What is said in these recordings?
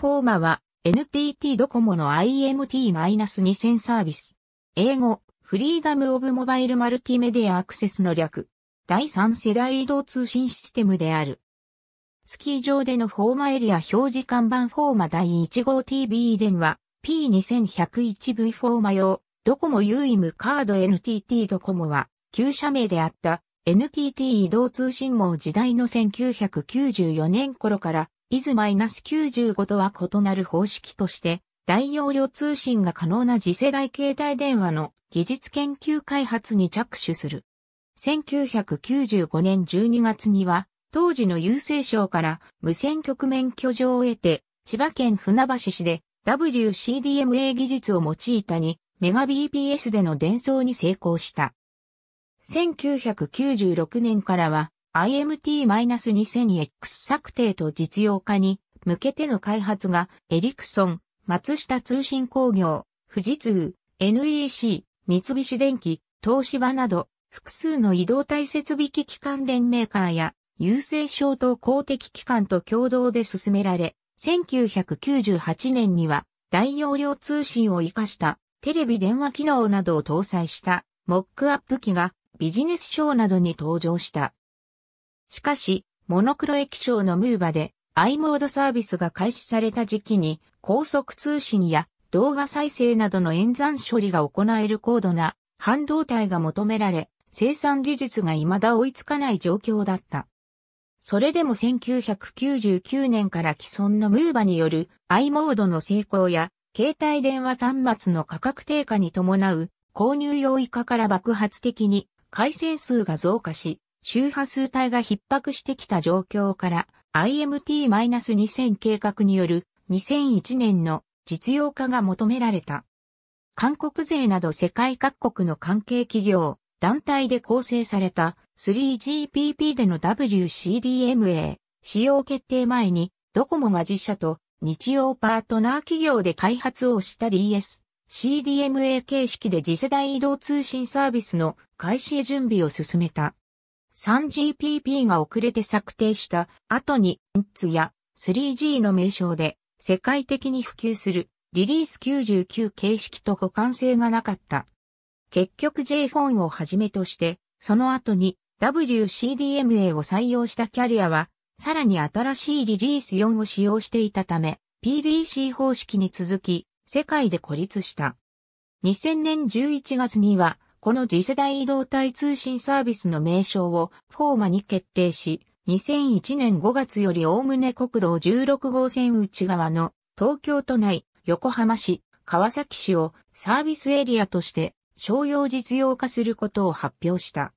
フォーマは NTT ドコモの IMT-2000 サービス。英語、フリーダムオブモバイルマルティメディアアクセスの略。第三世代移動通信システムである。スキー場でのフォーマエリア表示看板フォーマ第1号 TB 電話 P2101V フォーマ用ドコモユ i イムカード NTT ドコモは旧社名であった NTT 移動通信網時代の1994年頃から IS-95 とは異なる方式として、大容量通信が可能な次世代携帯電話の技術研究開発に着手する。1995年12月には、当時の郵政省から無線局免許状を得て、千葉県船橋市で WCDMA 技術を用いたにメガ BPS での伝送に成功した。1996年からは IMT-2000X 策定と実用化に向けての開発がエリクソン、松下通信工業、富士通、NEC、三菱電機、東芝など複数の移動体設備機器関連メーカーや郵政省等公的機関と共同で進められ、1998年には大容量通信を活かしたテレビ電話機能などを搭載したモックアップ機がビジネスショーなどに登場した。しかし、モノクロ液晶のムーバで i モードサービスが開始された時期に高速通信や動画再生などの演算処理が行える高度な半導体が求められ、生産技術が未だ追いつかない状況だった。それでも1999年から既存のムーバによる i モードの成功や携帯電話端末の価格低下に伴う購入用以下から爆発的に回線数が増加し、周波数帯が逼迫してきた状況から IMT-2000 計画による2001年の実用化が求められた。韓国勢など世界各国の関係企業、団体で構成された 3GPP での WCDMA 使用決定前にドコモが実社と日曜パートナー企業で開発をした DS、CDMA 形式で次世代移動通信サービスの開始へ準備を進めた。3GPP が遅れて策定した後にんつや 3G の名称で世界的に普及するリリース99形式と互換性がなかった。結局 j フォンをはじめとしてその後に WCDMA を採用したキャリアはさらに新しいリリース4を使用していたため PDC 方式に続き世界で孤立した。2000年11月にはこの次世代移動体通信サービスの名称をフォーマに決定し、2001年5月よりおおむね国道16号線内側の東京都内、横浜市、川崎市をサービスエリアとして商用実用化することを発表した。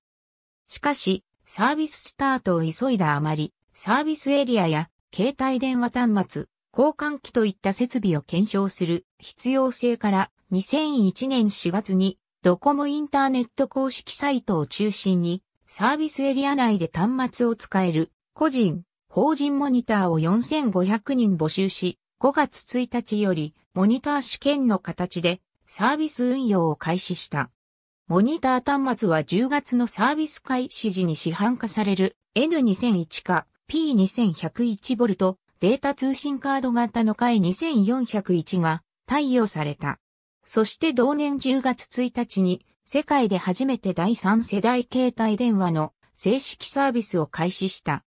しかし、サービススタートを急いだあまり、サービスエリアや携帯電話端末、交換機といった設備を検証する必要性から2001年4月にドコモインターネット公式サイトを中心に、サービスエリア内で端末を使える、個人、法人モニターを4500人募集し、5月1日より、モニター試験の形で、サービス運用を開始した。モニター端末は10月のサービス開始時に市販化される N2001 か P2101 ボルトデータ通信カード型の回2401が対応された。そして同年10月1日に、世界で初めて第3世代携帯電話の正式サービスを開始した。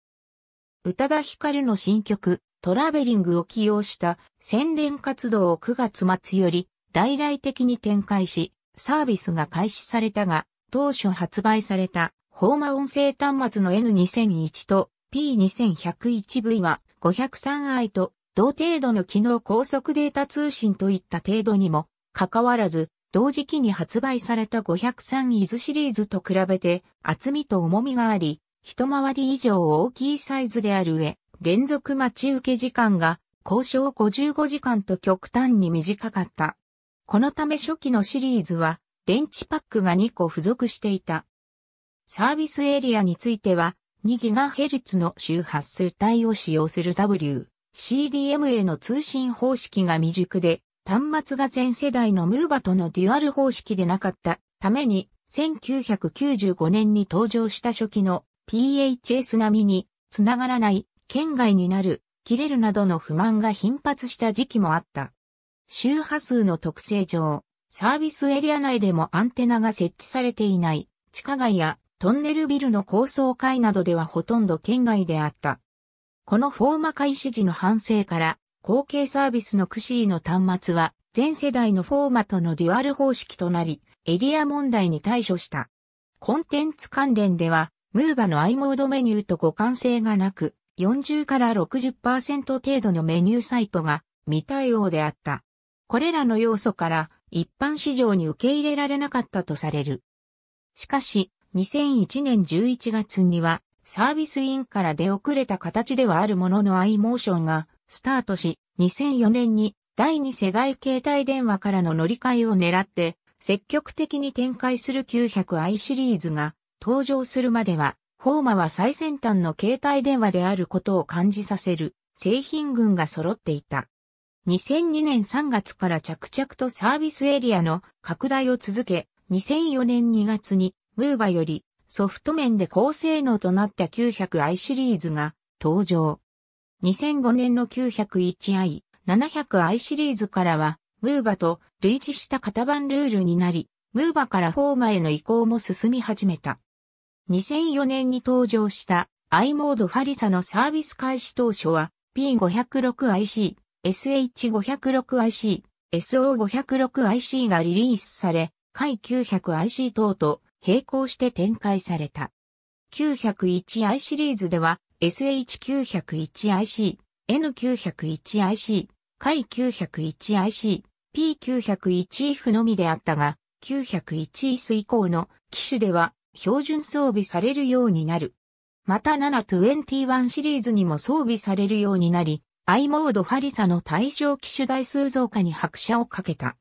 宇多田ヒカルの新曲、トラベリングを起用した宣伝活動を9月末より大々的に展開し、サービスが開始されたが、当初発売された、ホーマ音声端末の N2001 と P2101V は 503i と同程度の機能高速データ通信といった程度にもかかわらず、同時期に発売された503伊豆シリーズと比べて厚みと重みがあり、一回り以上大きいサイズである上、連続待ち受け時間が交渉55時間と極端に短かった。このため初期のシリーズは電池パックが2個付属していた。サービスエリアについては 2GHz の周波数帯を使用する WCDMA の通信方式が未熟で端末が全世代のムーバとのデュアル方式でなかったために、1995年に登場した初期の PHS 並みに繋がらない、圏外になる、切れるなどの不満が頻発した時期もあった。周波数の特性上、サービスエリア内でもアンテナが設置されていない、地下街やトンネルビルの高層階などではほとんど圏外であった。このフォーマ開始時の反省から、後継サービスのクシーの端末は、全世代のフォーマットのデュアル方式となり、エリア問題に対処した。コンテンツ関連では、ムーバの i モードメニューと互換性がなく、40から60%程度のメニューサイトが未対応であった。これらの要素から一般市場に受け入れられなかったとされる。しかし、2001年11月にはサービスインから出遅れた形ではあるものの i モーションがスタートし、2004年に第二世代携帯電話からの乗り換えを狙って、積極的に展開する 900i シリーズが登場するまでは、フォーマは最先端の携帯電話であることを感じさせる製品群が揃っていた。2002年3月から着々とサービスエリアの拡大を続け、2004年2月にムーバよりソフト面で高性能となった 900i シリーズが登場。2005年の 901i、700i シリーズからは、ムーバと類似した型番ルールになり、ムーバからフォーマへの移行も進み始めた。2004年に登場した i モードファリサのサービス開始当初は P506IC、SH506IC、SO506IC がリリースされ、回 900IC 等と並行して展開された。901i シリーズでは SH901IC、N901IC、海 901IC、P901F のみであったが、901IS 以降の機種では標準装備されるようになる。また721シリーズにも装備されるようになり、i モードファリサの対象機種台数増加に拍車をかけた。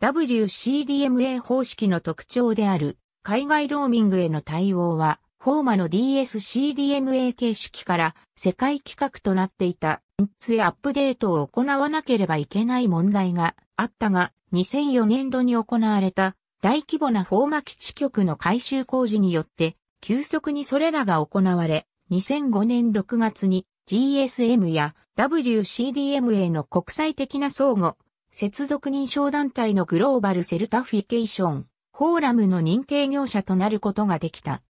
WCDMA 方式の特徴である海外ローミングへの対応はフォーマの DSCDMA 形式から世界規格となっていた、ンツへアップデートを行わなければいけない問題があったが、2004年度に行われた大規模なフォーマ基地局の改修工事によって、急速にそれらが行われ、2005年6月に GSM や WCDMA の国際的な相互、接続認証団体のグローバルセルタフィケーション、フォーラムの認定業者となることができた。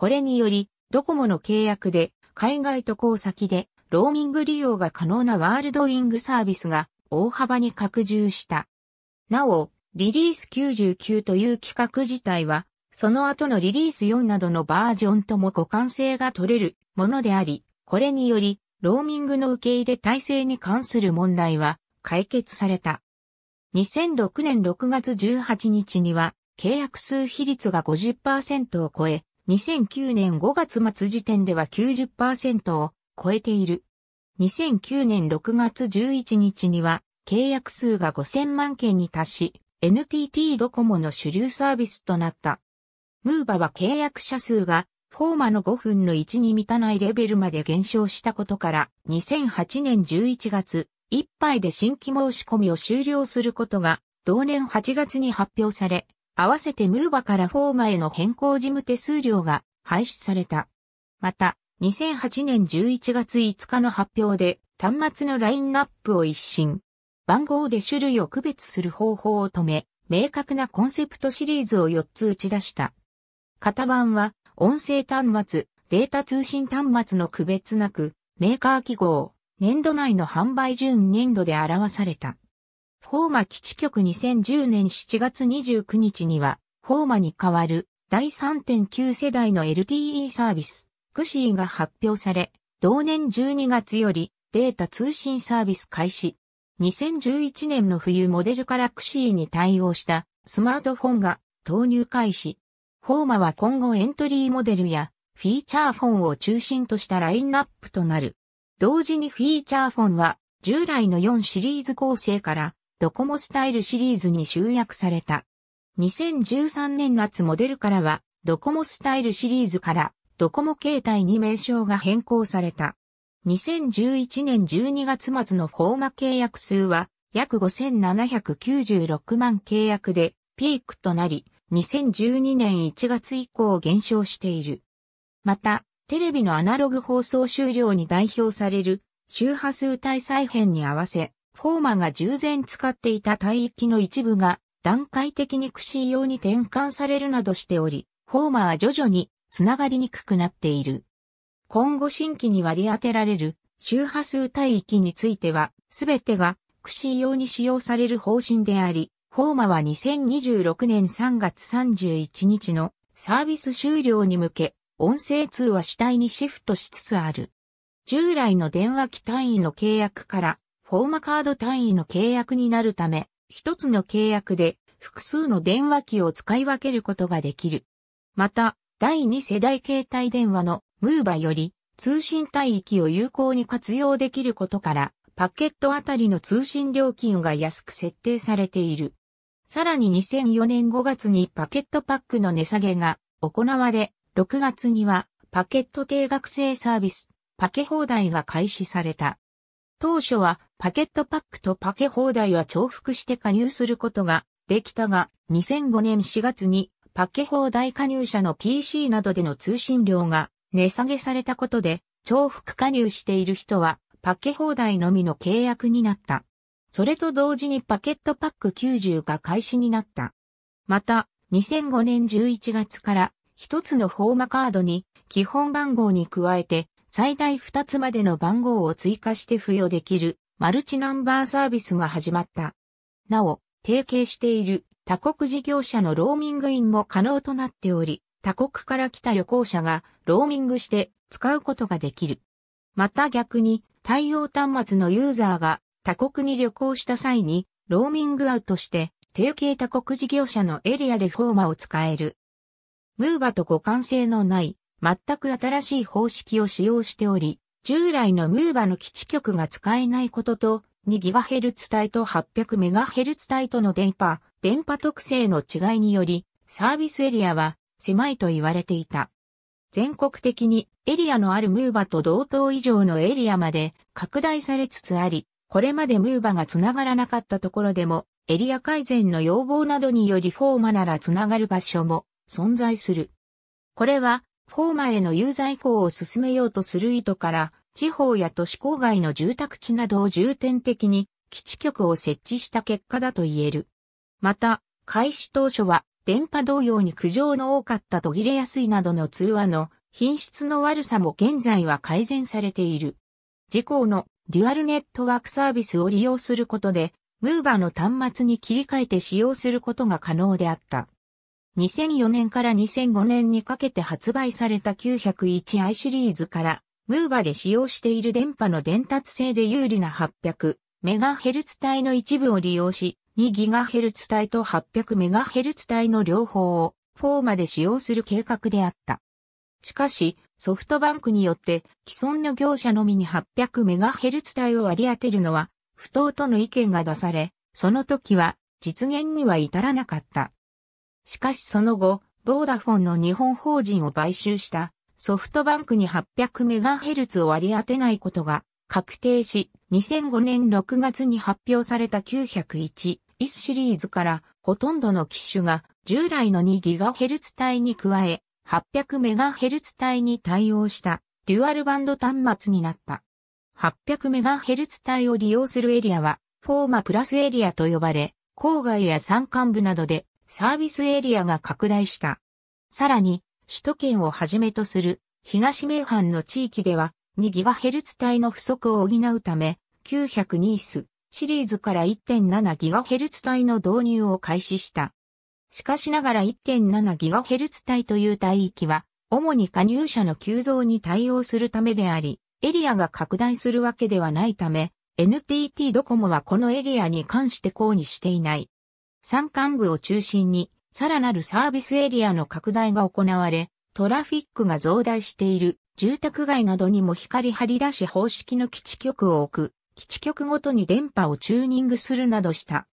これにより、ドコモの契約で、海外渡航先で、ローミング利用が可能なワールドウィングサービスが大幅に拡充した。なお、リリース99という企画自体は、その後のリリース4などのバージョンとも互換性が取れるものであり、これにより、ローミングの受け入れ体制に関する問題は解決された。2006年6月18日には、契約数比率が50%を超え、2009年5月末時点では90%を超えている。2009年6月11日には契約数が5000万件に達し、NTT ドコモの主流サービスとなった。ムーバは契約者数がフォーマの5分の1に満たないレベルまで減少したことから2008年11月いっぱいで新規申し込みを終了することが同年8月に発表され合わせてムーバからフォーマへの変更事務手数料が廃止された。また、2008年11月5日の発表で端末のラインナップを一新。番号で種類を区別する方法を止め、明確なコンセプトシリーズを4つ打ち出した。型番は、音声端末、データ通信端末の区別なく、メーカー記号、年度内の販売順年度で表された。フォーマ基地局2010年7月29日には、フォーマに代わる第3.9世代の LTE サービス、クシーが発表され、同年12月よりデータ通信サービス開始。2011年の冬モデルからクシーに対応したスマートフォンが投入開始。フォーマは今後エントリーモデルやフィーチャーフォンを中心としたラインナップとなる。同時にフィーチャーフォンは従来の4シリーズ構成からドコモスタイルシリーズに集約された。2013年夏モデルからは、ドコモスタイルシリーズから、ドコモ携帯に名称が変更された。2011年12月末のフォーマ契約数は、約5796万契約で、ピークとなり、2012年1月以降減少している。また、テレビのアナログ放送終了に代表される周波数帯再編に合わせ、フォーマが従前使っていた帯域の一部が段階的にクシー用に転換されるなどしており、フォーマは徐々につながりにくくなっている。今後新規に割り当てられる周波数帯域については、すべてがクシー用に使用される方針であり、フォーマは2026年3月31日のサービス終了に向け、音声通話主体にシフトしつつある。従来の電話機単位の契約からフォーマカード単位の契約になるため、一つの契約で複数の電話機を使い分けることができる。また、第2世代携帯電話のムーバより通信帯域を有効に活用できることから、パケットあたりの通信料金が安く設定されている。さらに2004年5月にパケットパックの値下げが行われ、6月にはパケット定額制サービス、パケ放題が開始された。当初はパケットパックとパケ放題は重複して加入することができたが、2005年4月にパケ放題加入者の PC などでの通信量が値下げされたことで、重複加入している人はパケ放題のみの契約になった。それと同時にパケットパック90が開始になった。また、2005年11月から一つのフォーマカードに基本番号に加えて最大二つまでの番号を追加して付与できるマルチナンバーサービスが始まった。なお、提携している他国事業者のローミングインも可能となっており、他国から来た旅行者がローミングして使うことができる。また逆に対応端末のユーザーが他国に旅行した際にローミングアウトして提携他国事業者のエリアでフォーマを使える。ムーバと互換性のない全く新しい方式を使用しており、従来のムーバの基地局が使えないことと、2GHz 帯と 800MHz 帯との電波、電波特性の違いにより、サービスエリアは狭いと言われていた。全国的にエリアのあるムーバと同等以上のエリアまで拡大されつつあり、これまでムーバがつながらなかったところでも、エリア改善の要望などによりフォーマならつながる場所も存在する。これはフォーマへの有罪移行を進めようとする意図から、地方や都市郊外の住宅地などを重点的に基地局を設置した結果だと言える。また、開始当初は電波同様に苦情の多かった途切れやすいなどの通話の品質の悪さも現在は改善されている。事項のデュアルネットワークサービスを利用することで、ムーバーの端末に切り替えて使用することが可能であった。2004年から2005年にかけて発売された 901i シリーズから、ムーバで使用している電波の伝達性で有利な 800MHz 帯の一部を利用し、2GHz 帯と 800MHz 帯の両方を4まで使用する計画であった。しかし、ソフトバンクによって既存の業者のみに 800MHz 帯を割り当てるのは不当との意見が出され、その時は実現には至らなかった。しかしその後、ボーダフォンの日本法人を買収したソフトバンクに 800MHz を割り当てないことが確定し、2005年6月に発表された901イシリーズからほとんどの機種が従来の 2GHz 帯に加え 800MHz 帯に対応したデュアルバンド端末になった。800MHz 帯を利用するエリアはフォーマプラスエリアと呼ばれ、郊外や山間部などでサービスエリアが拡大した。さらに、首都圏をはじめとする東名阪の地域では 2GHz 帯の不足を補うため、902スシリーズから 1.7GHz 帯の導入を開始した。しかしながら 1.7GHz 帯という帯域は、主に加入者の急増に対応するためであり、エリアが拡大するわけではないため、NTT ドコモはこのエリアに関して抗議していない。山間部を中心に、さらなるサービスエリアの拡大が行われ、トラフィックが増大している住宅街などにも光張り出し方式の基地局を置く、基地局ごとに電波をチューニングするなどした。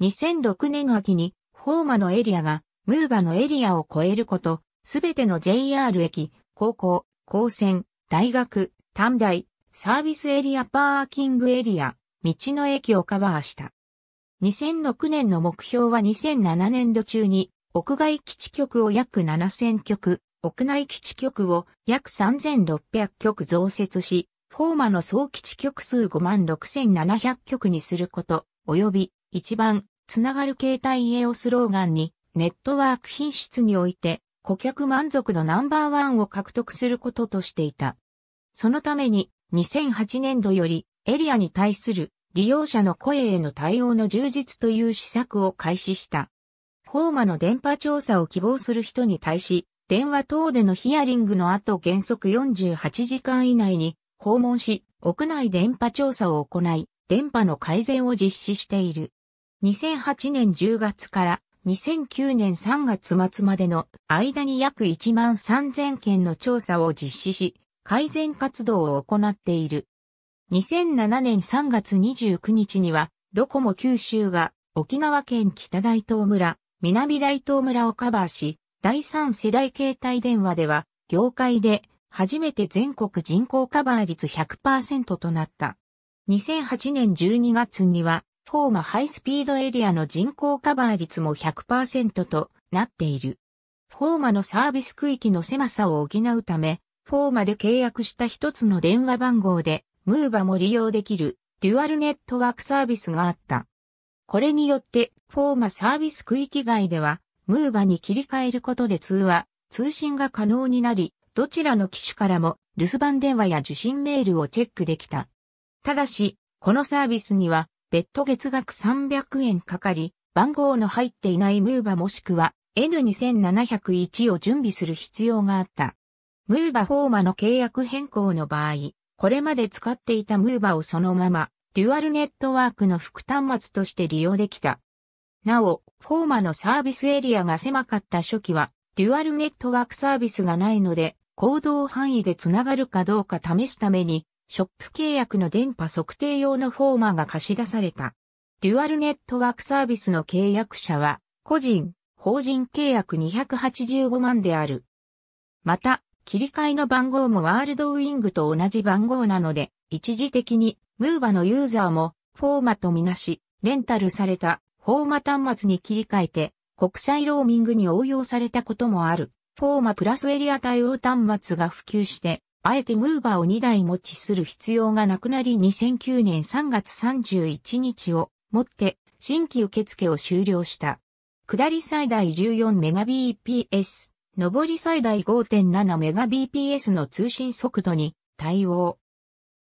2006年秋に、ホーマのエリアが、ムーバのエリアを超えること、すべての JR 駅、高校、高専、大学、短大、サービスエリアパーキングエリア、道の駅をカバーした。2006年の目標は2007年度中に、屋外基地局を約7000局、屋内基地局を約3600局増設し、フォーマの総基地局数56700局にすること、及び一番つながる携帯家をスローガンに、ネットワーク品質において、顧客満足のナンバーワンを獲得することとしていた。そのために、2008年度より、エリアに対する利用者の声への対応の充実という施策を開始した。ホーマの電波調査を希望する人に対し、電話等でのヒアリングの後原則48時間以内に訪問し、屋内電波調査を行い、電波の改善を実施している。2008年10月から2009年3月末までの間に約1万3000件の調査を実施し、改善活動を行っている。2007年3月29日には、ドコモ九州が沖縄県北大東村、南大東村をカバーし、第3世代携帯電話では、業界で初めて全国人口カバー率100%となった。2008年12月には、フォーマハイスピードエリアの人口カバー率も100%となっている。フォーマのサービス区域の狭さを補うため、フォーマで契約した一つの電話番号でムーバも利用できるデュアルネットワークサービスがあった。これによってフォーマサービス区域外ではムーバに切り替えることで通話、通信が可能になり、どちらの機種からも留守番電話や受信メールをチェックできた。ただし、このサービスには別途月額300円かかり、番号の入っていないムーバもしくは N2701 を準備する必要があった。ムーバフォーマの契約変更の場合、これまで使っていたムーバをそのまま、デュアルネットワークの副端末として利用できた。なお、フォーマのサービスエリアが狭かった初期は、デュアルネットワークサービスがないので、行動範囲でつながるかどうか試すために、ショップ契約の電波測定用のフォーマが貸し出された。デュアルネットワークサービスの契約者は、個人、法人契約285万である。また、切り替えの番号もワールドウィングと同じ番号なので、一時的に、ムーバのユーザーも、フォーマとみなし、レンタルされた、フォーマ端末に切り替えて、国際ローミングに応用されたこともある、フォーマプラスエリア対応端末が普及して、あえてムーバーを2台持ちする必要がなくなり2009年3月31日をもって新規受付を終了した。下り最大 14Mbps。上り最大 5.7Mbps の通信速度に対応。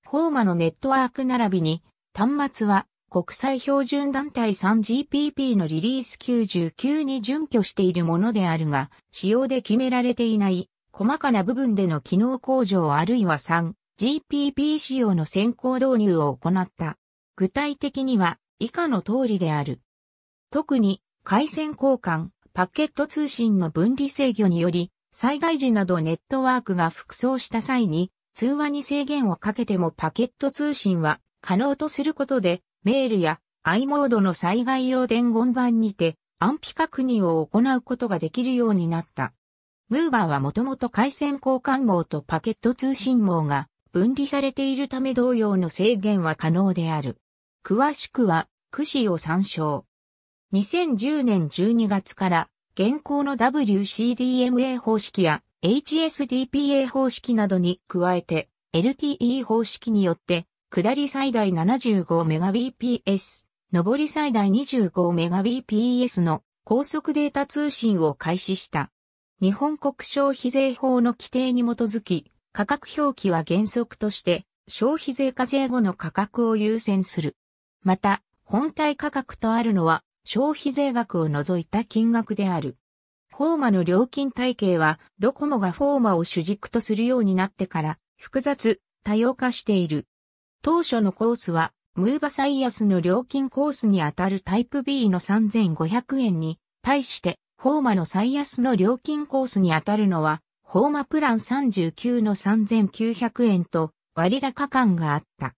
フォーマのネットワーク並びに、端末は国際標準団体 3GPP のリリース99に準拠しているものであるが、使用で決められていない細かな部分での機能向上あるいは 3GPP 仕様の先行導入を行った。具体的には以下の通りである。特に回線交換、パケット通信の分離制御により、災害時などネットワークが複装した際に、通話に制限をかけてもパケット通信は可能とすることで、メールや i モードの災害用伝言板にて安否確認を行うことができるようになった。ムーバーはもともと回線交換網とパケット通信網が分離されているため同様の制限は可能である。詳しくは、クシを参照。2010年12月から現行の WCDMA 方式や HSDPA 方式などに加えて LTE 方式によって下り最大 75Mbps、上り最大 25Mbps の高速データ通信を開始した。日本国消費税法の規定に基づき、価格表記は原則として消費税課税後の価格を優先する。また、本体価格とあるのは消費税額を除いた金額である。フォーマの料金体系は、ドコモがフォーマを主軸とするようになってから、複雑、多様化している。当初のコースは、ムーバサイヤスの料金コースにあたるタイプ B の3500円に、対して、フォーマの最安の料金コースにあたるのは、フォーマプラン39の3900円と割高感があった。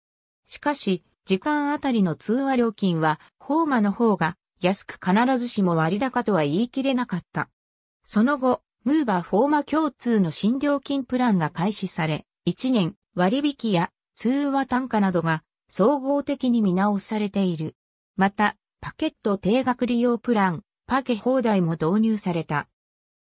しかし、時間あたりの通話料金は、フォーマの方が安く必ずしも割高とは言い切れなかった。その後、ムーバーフォーマ共通の診療金プランが開始され、1年割引や通話単価などが総合的に見直されている。また、パケット定額利用プラン、パケ放題も導入された。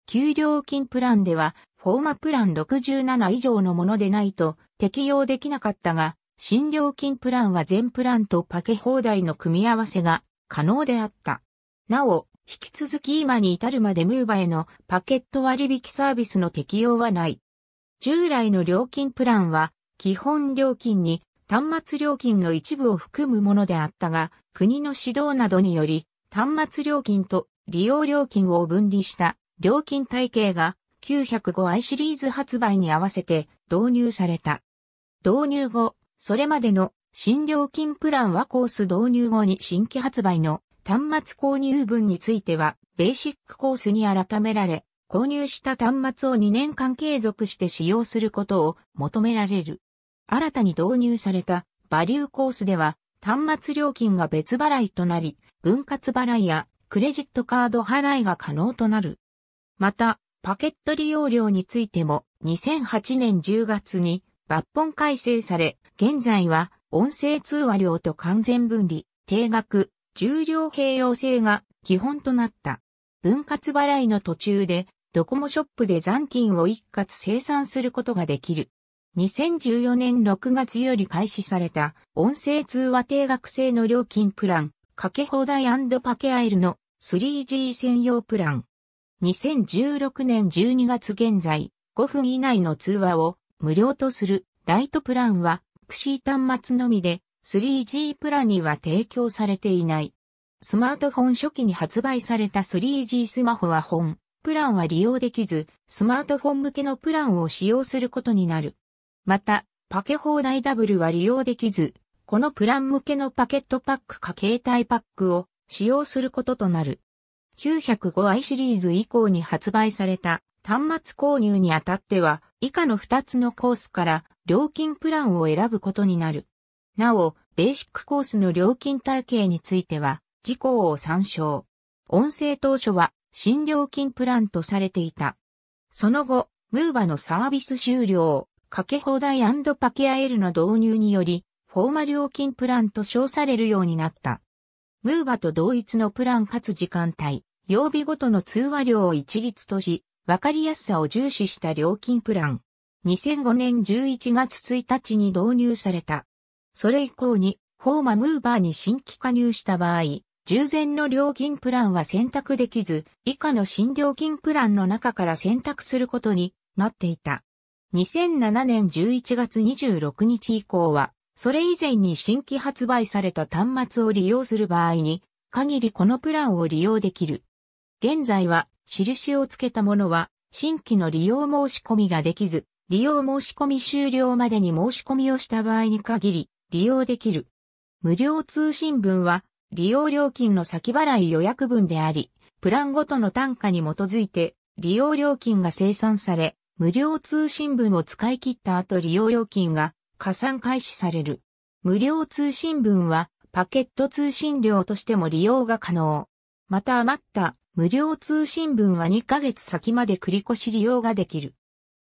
給料金プランでは、フォーマプラン67以上のものでないと適用できなかったが、診療金プランは全プランとパケ放題の組み合わせが可能であった。なお、引き続き今に至るまでムーバへのパケット割引サービスの適用はない。従来の料金プランは、基本料金に端末料金の一部を含むものであったが、国の指導などにより、端末料金と利用料金を分離した料金体系が 905i シリーズ発売に合わせて導入された。導入後、それまでの新料金プランはコース導入後に新規発売の端末購入分については、ベーシックコースに改められ、購入した端末を2年間継続して使用することを求められる。新たに導入されたバリューコースでは、端末料金が別払いとなり、分割払いやクレジットカード払いが可能となる。また、パケット利用料についても2008年10月に抜本改正され、現在は音声通話量と完全分離、定額、重量併用制が基本となった。分割払いの途中で、ドコモショップで残金を一括生産することができる。2014年6月より開始された音声通話定額制の料金プラン、かけ放題パケアイルの 3G 専用プラン。2016年12月現在、5分以内の通話を無料とするライトプランは端末のみで 3G プランには提供されていない。スマートフォン初期に発売された 3G スマホは本、プランは利用できず、スマートフォン向けのプランを使用することになる。また、パケ放題ダブルは利用できず、このプラン向けのパケットパックか携帯パックを使用することとなる。905i シリーズ以降に発売された端末購入にあたっては、以下の2つのコースから料金プランを選ぶことになる。なお、ベーシックコースの料金体系については、事項を参照。音声当初は新料金プランとされていた。その後、ムーバのサービス終了、かけ放題パケアエルの導入により、フォーマ料金プランと称されるようになった。ムーバと同一のプランかつ時間帯、曜日ごとの通話料を一律とし、わかりやすさを重視した料金プラン。2005年11月1日に導入された。それ以降に、フォーマムーバーに新規加入した場合、従前の料金プランは選択できず、以下の新料金プランの中から選択することになっていた。2007年11月26日以降は、それ以前に新規発売された端末を利用する場合に、限りこのプランを利用できる。現在は、印をつけたものは、新規の利用申し込みができず、利用申し込み終了までに申し込みをした場合に限り、利用できる。無料通信分は、利用料金の先払い予約分であり、プランごとの単価に基づいて、利用料金が生産され、無料通信分を使い切った後利用料金が加算開始される。無料通信分はパケット通信料としても利用が可能。また余った無料通信分は2ヶ月先まで繰越し利用ができる。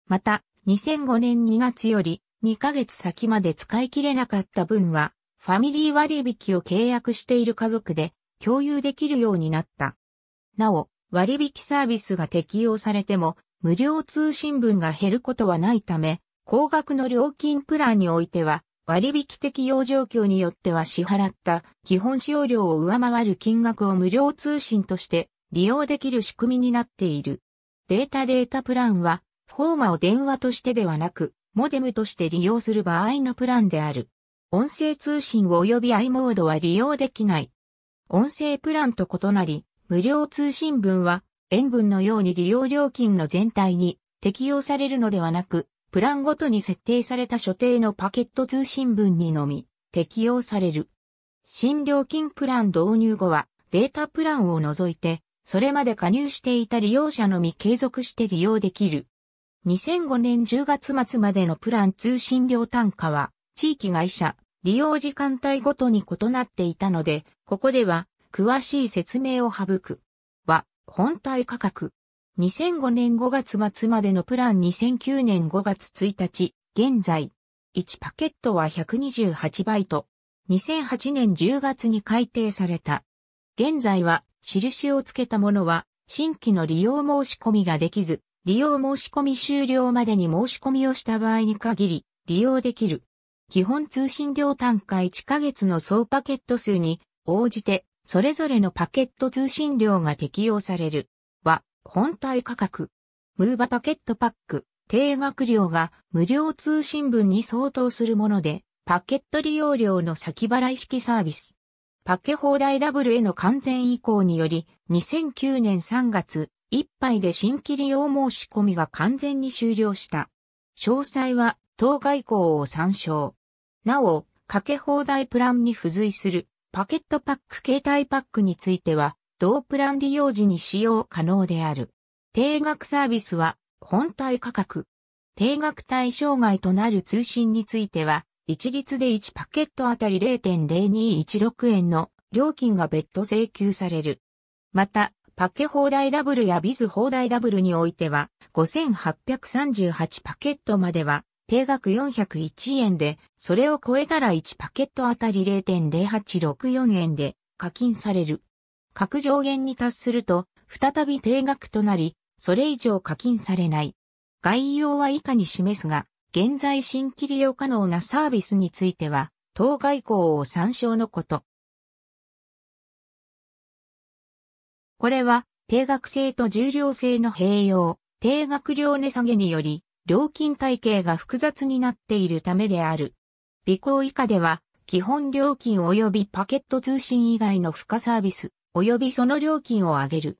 また、2005年2月より2ヶ月先まで使い切れなかった分は、ファミリー割引を契約している家族で共有できるようになった。なお、割引サービスが適用されても、無料通信分が減ることはないため、高額の料金プランにおいては、割引適用状況によっては支払った基本使用料を上回る金額を無料通信として利用できる仕組みになっている。データデータプランは、フォーマを電話としてではなく、モデムとして利用する場合のプランである。音声通信及び i モードは利用できない。音声プランと異なり、無料通信分は、円分のように利用料金の全体に適用されるのではなく、プランごとに設定された所定のパケット通信分にのみ適用される。新料金プラン導入後は、データプランを除いて、それまで加入していた利用者のみ継続して利用できる。2005年10月末までのプラン通信料単価は、地域会社、利用時間帯ごとに異なっていたので、ここでは、詳しい説明を省く。は、本体価格。2005年5月末までのプラン2009年5月1日、現在。1パケットは128バイト。2008年10月に改定された。現在は印をつけたものは、新規の利用申し込みができず、利用申し込み終了までに申し込みをした場合に限り、利用できる。基本通信料単価1ヶ月の総パケット数に応じて、それぞれのパケット通信料が適用される。は、本体価格。ムーバパケットパック、定額料が無料通信分に相当するもので、パケット利用料の先払い式サービス。パケ放題ダブルへの完全移行により、2009年3月、一杯で新規利用申し込みが完全に終了した。詳細は、当該項を参照。なお、かけ放題プランに付随するパケットパック携帯パックについては、同プラン利用時に使用可能である。定額サービスは、本体価格。定額対象外となる通信については、一律で1パケットあたり0.0216円の料金が別途請求される。また、パケ放題ダブルやビズ放題ダブルにおいては、5838パケットまでは、定額401円で、それを超えたら1パケットあたり0.0864円で課金される。各上限に達すると、再び定額となり、それ以上課金されない。概要は以下に示すが、現在新規利用可能なサービスについては、当該項を参照のこと。これは、定額制と重量制の併用、定額量値下げにより、料金体系が複雑になっているためである。備考以下では、基本料金及びパケット通信以外の付加サービス、及びその料金を上げる。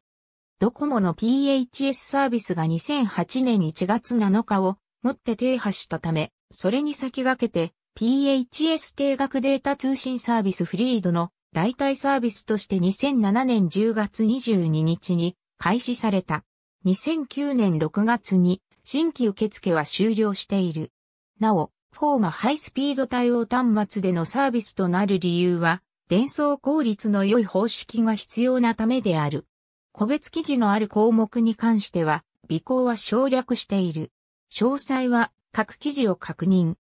ドコモの PHS サービスが2008年1月7日をもって停波したため、それに先駆けて PHS 定額データ通信サービスフリードの代替サービスとして2007年10月22日に開始された。2009年6月に新規受付は終了している。なお、フォーマハイスピード対応端末でのサービスとなる理由は、伝送効率の良い方式が必要なためである。個別記事のある項目に関しては、備行は省略している。詳細は各記事を確認。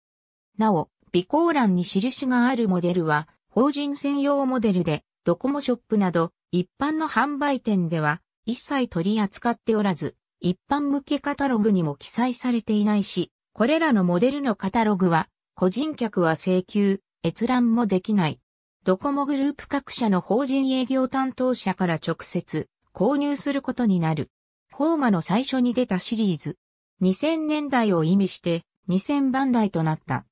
なお、備考欄に印があるモデルは、法人専用モデルで、ドコモショップなど、一般の販売店では、一切取り扱っておらず、一般向けカタログにも記載されていないし、これらのモデルのカタログは、個人客は請求、閲覧もできない。ドコモグループ各社の法人営業担当者から直接購入することになる。フォーマの最初に出たシリーズ、2000年代を意味して2000番台となった。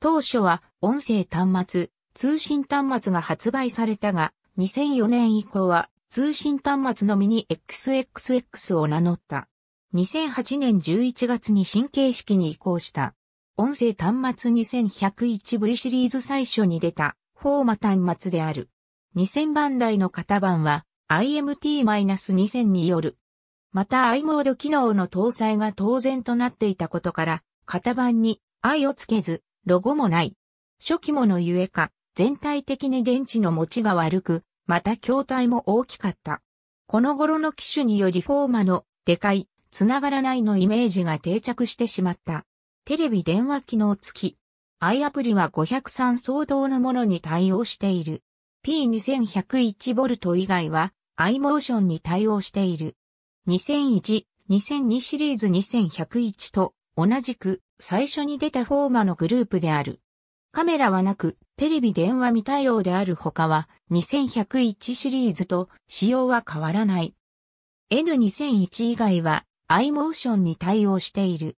当初は音声端末、通信端末が発売されたが、2004年以降は通信端末のみに XXX を名乗った。2008年11月に新形式に移行した。音声端末 2101V シリーズ最初に出たフォーマ端末である。2000番台の型番は IMT-2000 によるまた i モード機能の搭載が当然となっていたことから、型番に i をつけず、ロゴもない。初期ものゆえか、全体的に電池の持ちが悪く、また筐体も大きかった。この頃の機種によりフォーマの、でかい、つながらないのイメージが定着してしまった。テレビ電話機能付き。i アプリは503相当のものに対応している。P2101V 以外は i モーションに対応している。2001、2002シリーズ2101と同じく最初に出たフォーマのグループである。カメラはなく、テレビ電話未対応である他は2101シリーズと仕様は変わらない。N2001 以外は iMotion に対応している。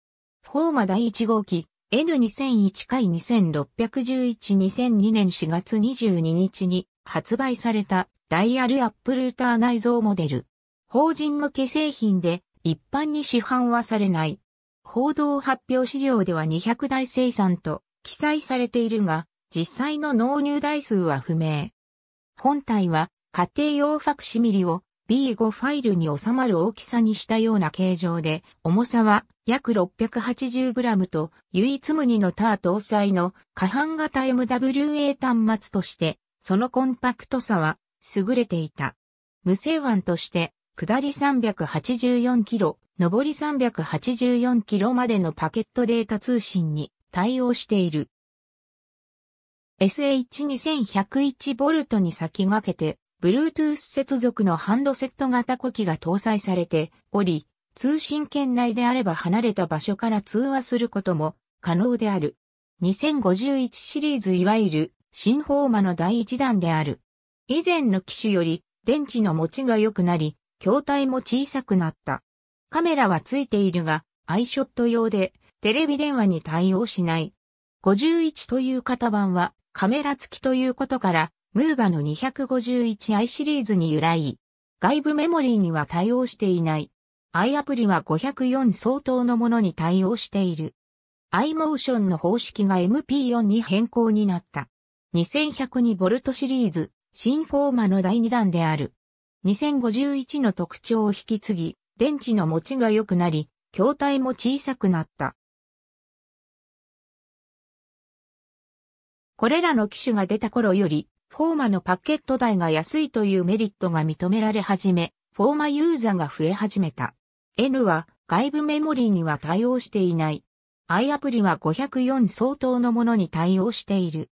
フォーマ第1号機 N2001 回2611-2002年4月22日に発売されたダイヤルアップルーター内蔵モデル。法人向け製品で一般に市販はされない。報道発表資料では200台生産と記載されているが、実際の納入台数は不明。本体は家庭用ファクシミリを B5 ファイルに収まる大きさにしたような形状で、重さは約 680g と唯一無二のター搭載の可搬型 MWA 端末として、そのコンパクトさは優れていた。無線腕として下り384キロ、上り384キロまでのパケットデータ通信に対応している。SH2101V に先駆けて、Bluetooth 接続のハンドセット型呼機が搭載されており、通信圏内であれば離れた場所から通話することも可能である。2051シリーズいわゆる新フォーマの第一弾である。以前の機種より電池の持ちが良くなり、筐体も小さくなった。カメラはついているが、アイショット用で、テレビ電話に対応しない。51という型番は、カメラ付きということから、ムーバの 251i シリーズに由来。外部メモリーには対応していない。i アプリは504相当のものに対応している。i モーションの方式が MP4 に変更になった。2102V シリーズ、新フォーマの第2弾である。2051の特徴を引き継ぎ、電池の持ちが良くなり、筐体も小さくなった。これらの機種が出た頃より、フォーマのパッケット代が安いというメリットが認められ始め、フォーマユーザーが増え始めた。N は外部メモリーには対応していない。i アプリは504相当のものに対応している。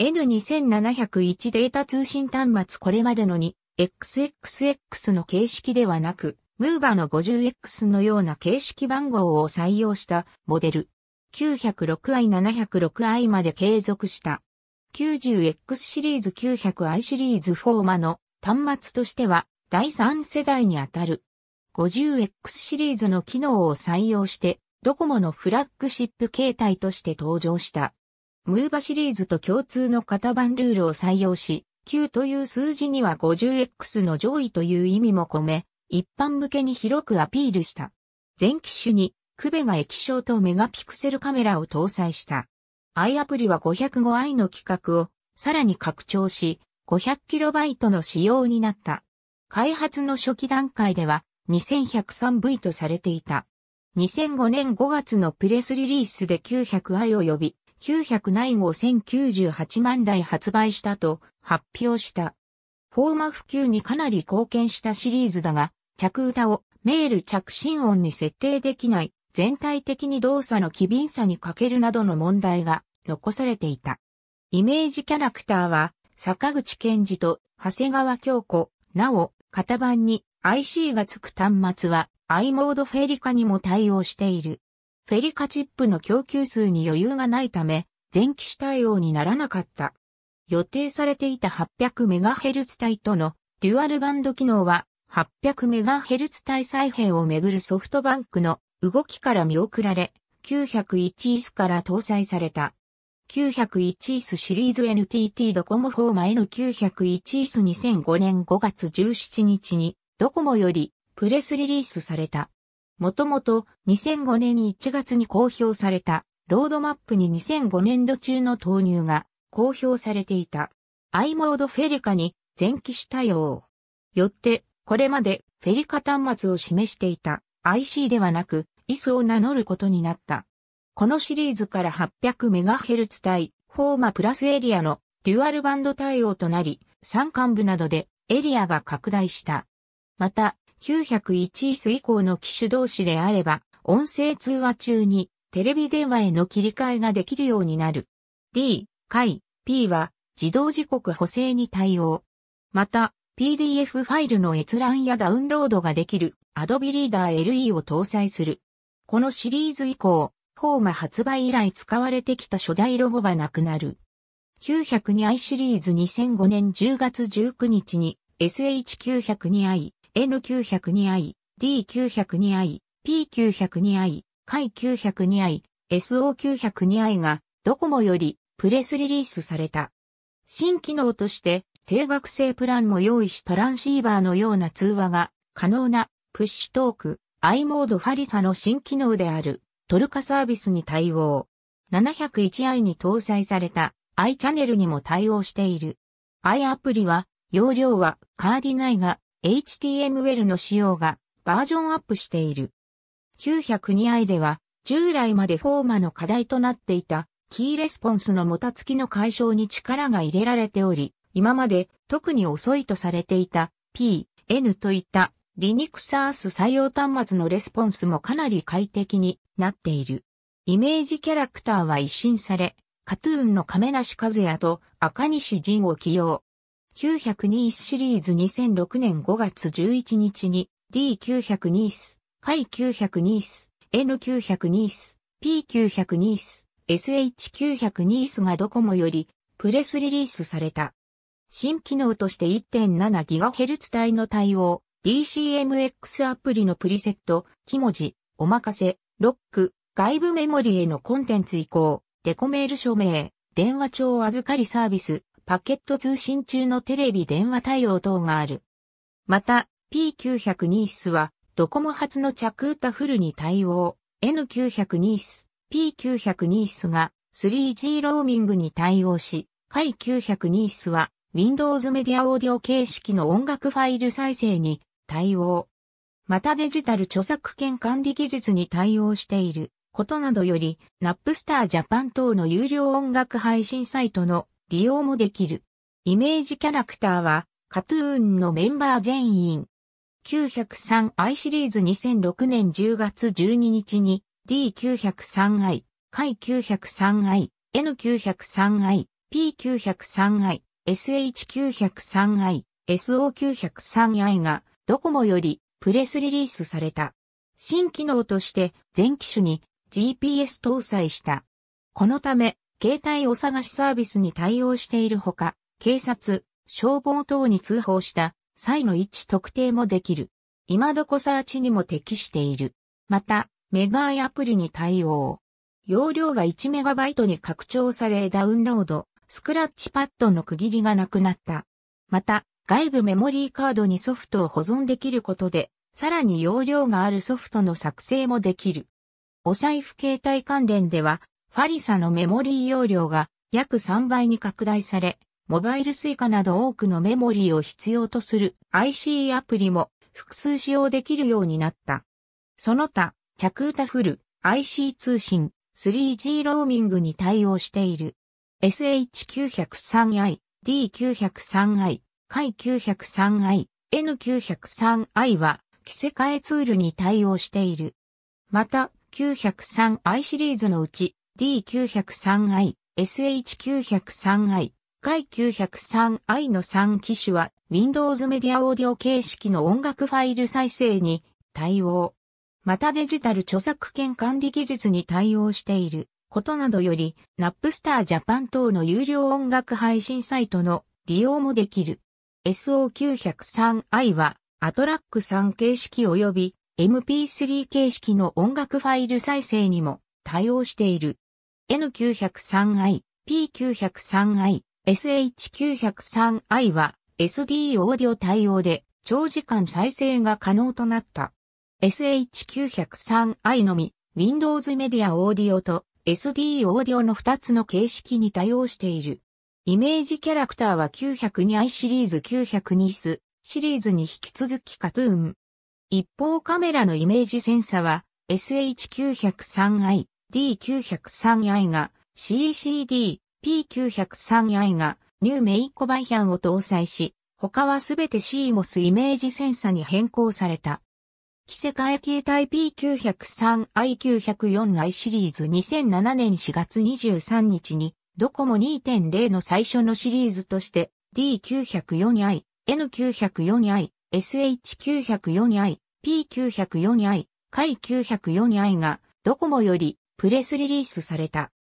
N2701 データ通信端末これまでのに XXX の形式ではなく、ムーバの 50X のような形式番号を採用したモデル。906i706i まで継続した。90X シリーズ 900i シリーズフォーマの端末としては第3世代にあたる。50X シリーズの機能を採用して、ドコモのフラッグシップ形態として登場した。ムーバシリーズと共通の型番ルールを採用し、9という数字には 50X の上位という意味も込め、一般向けに広くアピールした。全機種に、クベが液晶とメガピクセルカメラを搭載した。i アプリは 505i の規格をさらに拡張し、500KB の仕様になった。開発の初期段階では 2103V とされていた。2005年5月のプレスリリースで 900i を呼び、900内号1098万台発売したと発表した。フォーマ普及にかなり貢献したシリーズだが、着歌をメール着信音に設定できない全体的に動作の機敏さに欠けるなどの問題が残されていた。イメージキャラクターは坂口健二と長谷川京子、なお、型番に IC が付く端末は i モードフェリカにも対応している。フェリカチップの供給数に余裕がないため、前期種対応にならなかった。予定されていた 800MHz 帯とのデュアルバンド機能は 800MHz 帯再編をめぐるソフトバンクの動きから見送られ、901イスから搭載された。901イスシリーズ NTT ドコモフォーマ N901 イス2005年5月17日にドコモよりプレスリリースされた。もともと2005年1月に公表されたロードマップに2005年度中の投入が公表されていた i モードフェリカに全機種対応。よって、これまでフェリカ端末を示していた IC ではなく IS を名乗ることになった。このシリーズから 800MHz 対フォーマプラスエリアのデュアルバンド対応となり、山間部などでエリアが拡大した。また、901イス以降の機種同士であれば、音声通話中にテレビ電話への切り替えができるようになる。D、解、P は自動時刻補正に対応。また、PDF ファイルの閲覧やダウンロードができる Adobe Reader LE を搭載する。このシリーズ以降、フォーマ発売以来使われてきた初代ロゴがなくなる。902i シリーズ2005年10月19日に SH902i N902i、D902i、P902i、k 902i、SO902i がドコモよりプレスリリースされた。新機能として定額制プランも用意しトランシーバーのような通話が可能なプッシュトーク、i モードファリサの新機能であるトルカサービスに対応。701i に搭載された i チャンネルにも対応している。i アプリは容量はーディナイが HTML の仕様がバージョンアップしている。902i では、従来までフォーマの課題となっていた、キーレスポンスのもたつきの解消に力が入れられており、今まで特に遅いとされていた P、N といった Linux e ス r 採用端末のレスポンスもかなり快適になっている。イメージキャラクターは一新され、カトゥーンの亀梨和也と赤西仁を起用。9 0 2シリーズ2006年5月11日に D902 ス、k 902ス、N902 ス、P902 ス、SH902 スがドコモよりプレスリリースされた。新機能として 1.7GHz 帯の対応、DCMX アプリのプリセット、キ文字、おまかせ、ロック、外部メモリへのコンテンツ移行、デコメール署名、電話帳預かりサービス、パケット通信中のテレビ電話対応等がある。また、P900 ニースは、ドコモ発のチャクータフルに対応、N900 ニース、P900 ニースが 3G ローミングに対応し、回900ニースは Windows メディアオーディオ形式の音楽ファイル再生に対応。またデジタル著作権管理技術に対応していることなどより、ナップスタージャパン等の有料音楽配信サイトの利用もできる。イメージキャラクターは、カトゥーンのメンバー全員。903i シリーズ2006年10月12日に D903i、K903i、N903i、P903i、SH903i、SO903i がドコモよりプレスリリースされた。新機能として全機種に GPS 搭載した。このため携帯お探しサービスに対応しているほか、警察、消防等に通報した際の位置特定もできる。今どこサーチにも適している。また、メガアイアプリに対応。容量が 1MB に拡張されダウンロード、スクラッチパッドの区切りがなくなった。また、外部メモリーカードにソフトを保存できることで、さらに容量があるソフトの作成もできる。お財布携帯関連では、ファリサのメモリー容量が約3倍に拡大され、モバイル Suica など多くのメモリーを必要とする IC アプリも複数使用できるようになった。その他、チャクータフル、IC 通信、3G ローミングに対応している。SH903i、D903i、K903i、N903i は、着せ替えツールに対応している。また、903i シリーズのうち、D903i、SH903i、k 9 0 3 i の3機種は Windows メディアオーディオ形式の音楽ファイル再生に対応。またデジタル著作権管理技術に対応していることなどより、ナップスタージャパン等の有料音楽配信サイトの利用もできる。SO903i は、アトラック3形式及び MP3 形式の音楽ファイル再生にも対応している。N903i、P903i、SH903i は SD オーディオ対応で長時間再生が可能となった。SH903i のみ Windows メディアオーディオと SD オーディオの2つの形式に対応している。イメージキャラクターは 902i シリーズ 902S シリーズに引き続きカトゥーン。一方カメラのイメージセンサは SH903i、D903i が CCD、P903i がニューメイコバイヒャンを搭載し、他はすべて CMOS イメージセンサに変更された。着せ替え携帯 P903i904i シリーズ2007年4月23日に、ドコモ2.0の最初のシリーズとして D904i、N904i、SH904i、P904i、K904i がドコモよりプレスリリースされた。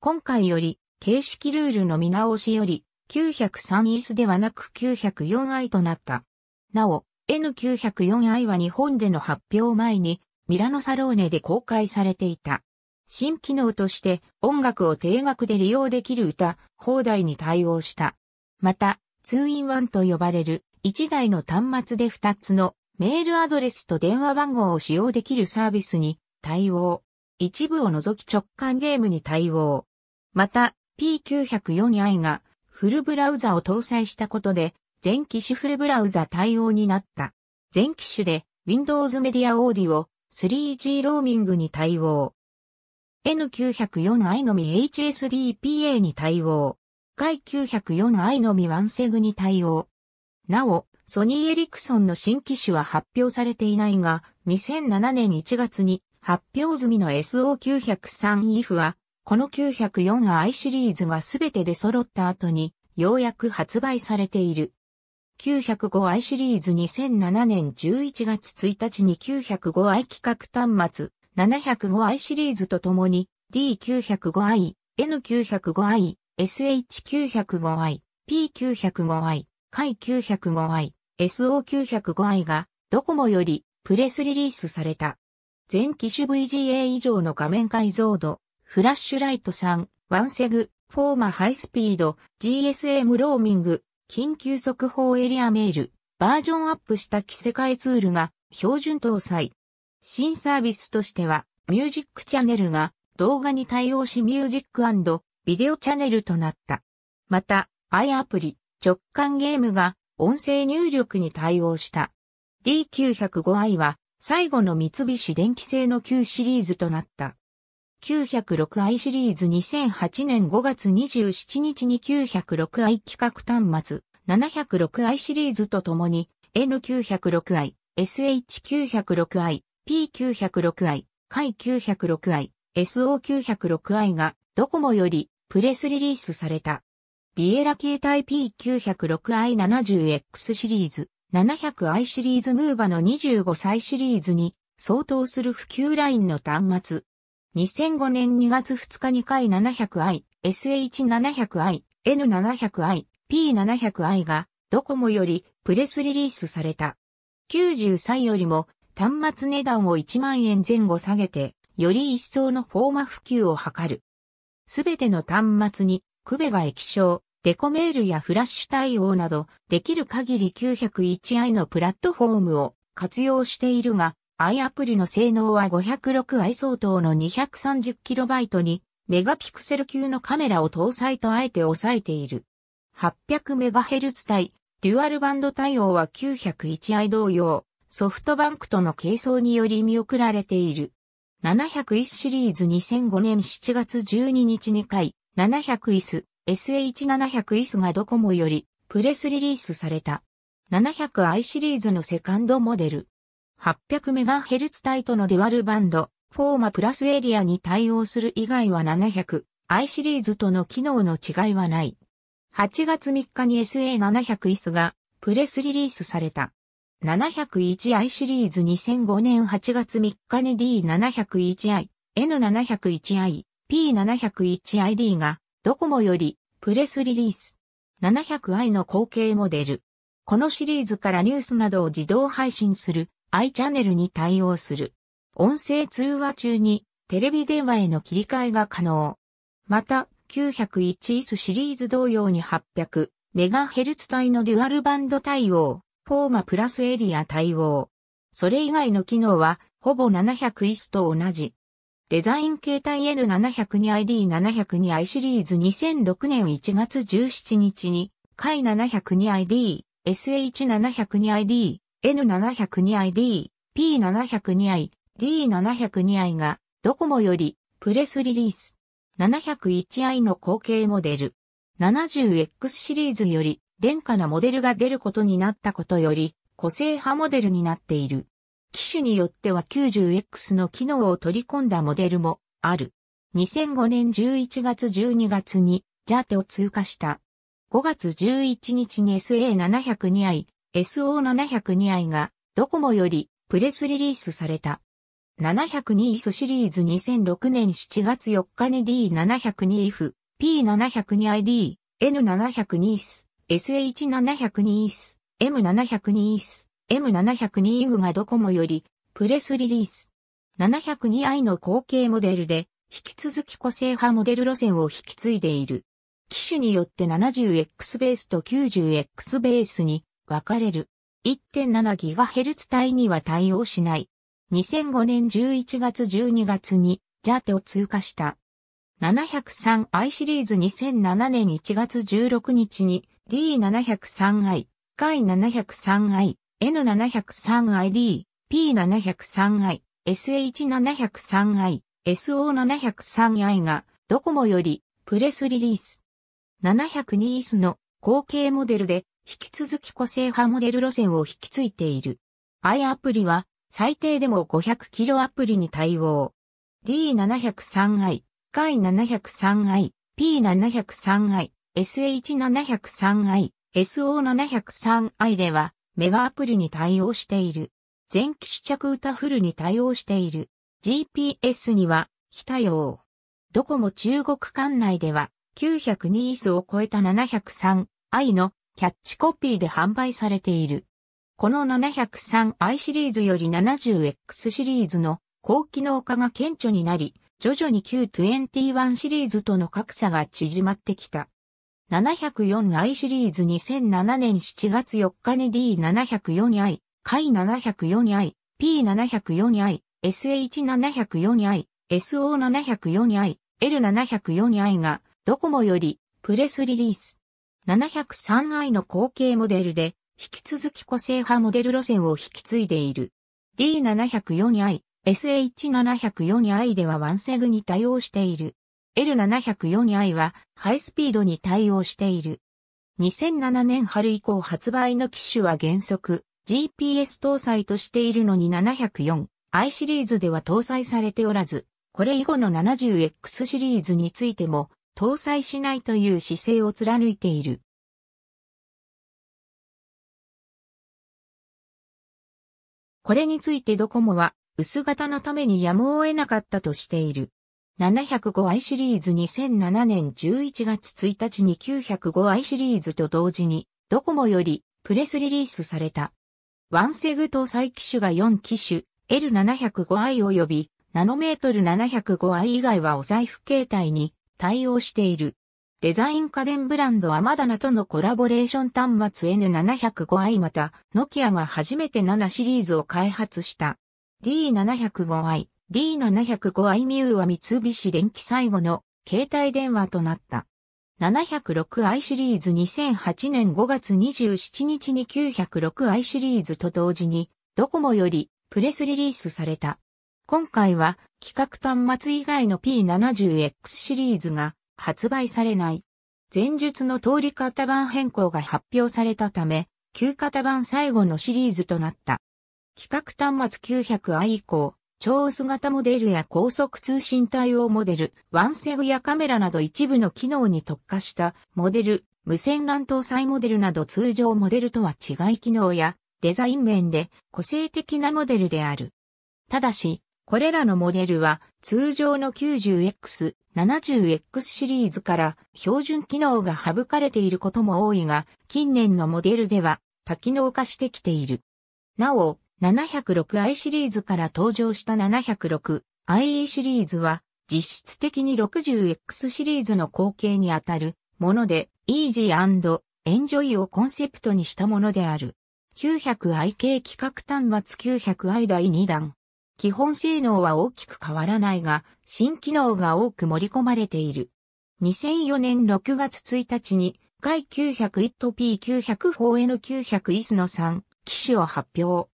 今回より、形式ルールの見直しより、903イースではなく 904i となった。なお、N904i は日本での発表前に、ミラノサローネで公開されていた。新機能として音楽を定額で利用できる歌、放題に対応した。また、2-in-1 と呼ばれる1台の端末で2つのメールアドレスと電話番号を使用できるサービスに対応。一部を除き直感ゲームに対応。また、P904i がフルブラウザを搭載したことで、全機種フルブラウザ対応になった。全機種で Windows Media Audio 3G ローミングに対応。N904i のみ HSDPA に対応。外 904i のみワンセグに対応。なお、ソニーエリクソンの新機種は発表されていないが、2007年1月に発表済みの SO903 if は、この 904i シリーズが全てで揃った後に、ようやく発売されている。905i シリーズ2007年11月1日に 905i 企画端末、705i シリーズとともに D905i、N905i、SH905i、P905i、K905i、SO905i がドコモよりプレスリリースされた。全機種 VGA 以上の画面解像度、フラッシュライト3、ワンセグ、フォーマハイスピード、GSM ローミング、緊急速報エリアメール、バージョンアップした着せ替えツールが標準搭載。新サービスとしては、ミュージックチャンネルが動画に対応しミュージックビデオチャンネルとなった。また、i アプリ、直感ゲームが音声入力に対応した。D905i は最後の三菱電機製の旧シリーズとなった。906i シリーズ2008年5月27日に 906i 企画端末、706i シリーズとともに N906i、SH906i、P906i、K906i、SO906i がドコモよりプレスリリースされた。ビエラ携帯 P906i70X シリーズ、700i シリーズムーバの25歳シリーズに相当する普及ラインの端末。2005年2月2日に回 700i、SH700i、N700i、P700i がドコモよりプレスリリースされた。93よりも端末値段を1万円前後下げて、より一層のフォーマ普及を図る。すべての端末に、クベが液晶、デコメールやフラッシュ対応など、できる限り 901i のプラットフォームを活用しているが、i アプリの性能は 506i 相当の 230KB にメガピクセル級のカメラを搭載とあえて抑えている。800MHz 対、デュアルバンド対応は 901i 同様、ソフトバンクとの係争により見送られている。701シリーズ2005年7月12日に回、700イス、SH700 i s がドコモよりプレスリリースされた。700i シリーズのセカンドモデル。800MHz タイトのデュアルバンド、フォーマプラスエリアに対応する以外は 700i シリーズとの機能の違いはない。8月3日に SA700 i s がプレスリリースされた。701i シリーズ2005年8月3日に D701i、N701i、P701iD がドコモよりプレスリリース。700 i の後継モデル。このシリーズからニュースなどを自動配信する i チャンネルに対応する。音声通話中にテレビ電話への切り替えが可能。また、9 0 1イスシリーズ同様に 800MHz 帯のデュアルバンド対応、フォーマプラスエリア対応。それ以外の機能は、ほぼ7 0 0イ s と同じ。デザイン形態 N702ID702i シリーズ2006年1月17日に、解 702ID、SH702ID、N702ID、P702i、D702i が、ドコモより、プレスリリース。701i の後継モデル。70X シリーズより、廉価なモデルが出ることになったことより、個性派モデルになっている。機種によっては 90X の機能を取り込んだモデルもある。2005年11月12月に JAT を通過した。5月11日に SA702i、SO702i がドコモよりプレスリリースされた。7 0 2 i s シリーズ2006年7月4日に D702IF、P702ID、N702IS、SH702IS、M702IS、M702 グがドコモよりプレスリリース。702i の後継モデルで、引き続き個性派モデル路線を引き継いでいる。機種によって 70X ベースと 90X ベースに分かれる。1.7GHz 帯には対応しない。2005年11月12月に JAT を通過した。703i シリーズ2007年1月16日に D703i、k 7 0 3 i N703ID、P703i、SH703i、SO703i がドコモよりプレスリリース。702イスの後継モデルで引き続き個性派モデル路線を引き継いでいる。i アプリは最低でも 500kb アプリに対応。D703i、K703i、P703i、SH703i、SO703i ではメガアプリに対応している。前期試着歌フルに対応している。GPS には非対応。ドコモ中国管内では902イスを超えた 703i のキャッチコピーで販売されている。この 703i シリーズより 70X シリーズの高機能化が顕著になり、徐々に Q21 シリーズとの格差が縮まってきた。704i シリーズ2007年7月4日に D704i、k 704i、P704i、SH704i、SO704i、L704i がドコモよりプレスリリース。703i の後継モデルで引き続き個性派モデル路線を引き継いでいる。D704i、SH704i ではワンセグに対応している。L704i はハイスピードに対応している。2007年春以降発売の機種は原則 GPS 搭載としているのに 704i シリーズでは搭載されておらず、これ以後の 70X シリーズについても搭載しないという姿勢を貫いている。これについてドコモは薄型のためにやむを得なかったとしている。705i シリーズ2007年11月1日に 905i シリーズと同時に、ドコモよりプレスリリースされた。ワンセグ搭載機種が4機種、L705i 及びナノメートル 705i 以外はお財布形態に対応している。デザイン家電ブランドアマダナとのコラボレーション端末 N705i また、ノキアが初めて7シリーズを開発した。D705i、D705IMU は三菱電機最後の携帯電話となった。706i シリーズ2008年5月27日に 906i シリーズと同時にドコモよりプレスリリースされた。今回は企画端末以外の P70X シリーズが発売されない。前述の通り型番変更が発表されたため、旧型番最後のシリーズとなった。企画端末 900i 以降、超薄型モデルや高速通信対応モデル、ワンセグやカメラなど一部の機能に特化したモデル、無線 LAN 搭載モデルなど通常モデルとは違い機能やデザイン面で個性的なモデルである。ただし、これらのモデルは通常の 90X、70X シリーズから標準機能が省かれていることも多いが、近年のモデルでは多機能化してきている。なお、706i シリーズから登場した 706IE シリーズは実質的に 60X シリーズの後継にあたるもので Easy& エンジョイをコンセプトにしたものである。900i 系規格端末 900i 第2弾。基本性能は大きく変わらないが、新機能が多く盛り込まれている。2004年6月1日に、外 900IT P900 4N900 IS の3機種を発表。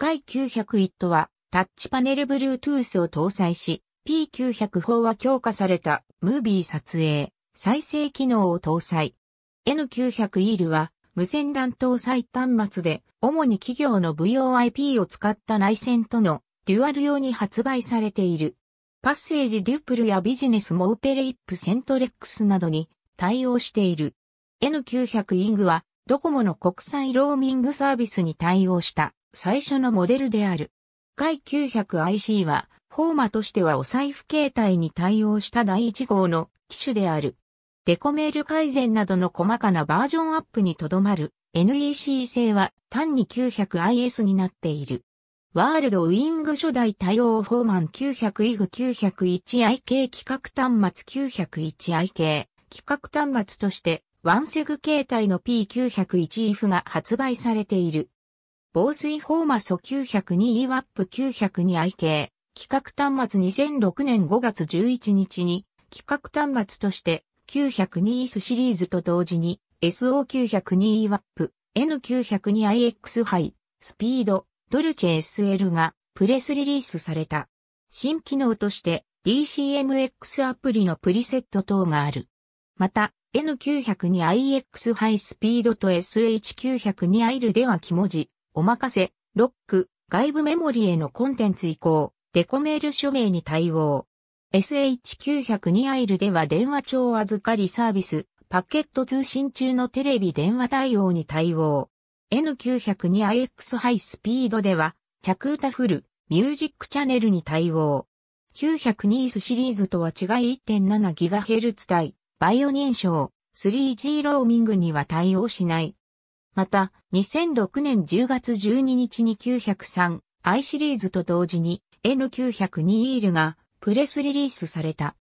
回901とは、タッチパネル Bluetooth を搭載し、P900 法は強化されたムービー撮影、再生機能を搭載。N900 イールは無線 LAN 搭載端末で、主に企業の VOIP を使った内線とのデュアル用に発売されている。パッセージデュプルやビジネスモーペレイップセントレックスなどに対応している。N900 イングはドコモの国際ローミングサービスに対応した最初のモデルである。回 900IC は、フォーマとしてはお財布形態に対応した第一号の機種である。デコメール改善などの細かなバージョンアップにとどまる NEC 製は単に 900IS になっている。ワールドウィング初代対応フォーマン 900IG901IK 企画端末 901IK 企画端末としてワンセグ形態の P901IF が発売されている。防水フォーマソ902 EWAP 902 IK 企画端末2006年5月11日に企画端末として9 0 2 s シリーズと同時に SO902EWAP N902IX 杯スピードドルチェ SL がプレスリリースされた。新機能として DCMX アプリのプリセット等がある。また N902IX ハイスピードと SH902 アイルでは木文字、おまかせ、ロック、外部メモリへのコンテンツ移行、デコメール署名に対応。SH902 i l では電話帳預かりサービス、パケット通信中のテレビ電話対応に対応。N902IX ハイスピードでは、着歌フル、ミュージックチャネルに対応。902S シリーズとは違い 1.7GHz 対、バイオ認証、3G ローミングには対応しない。また、2006年10月12日に 903i シリーズと同時に N902 イールがプレスリリースされた。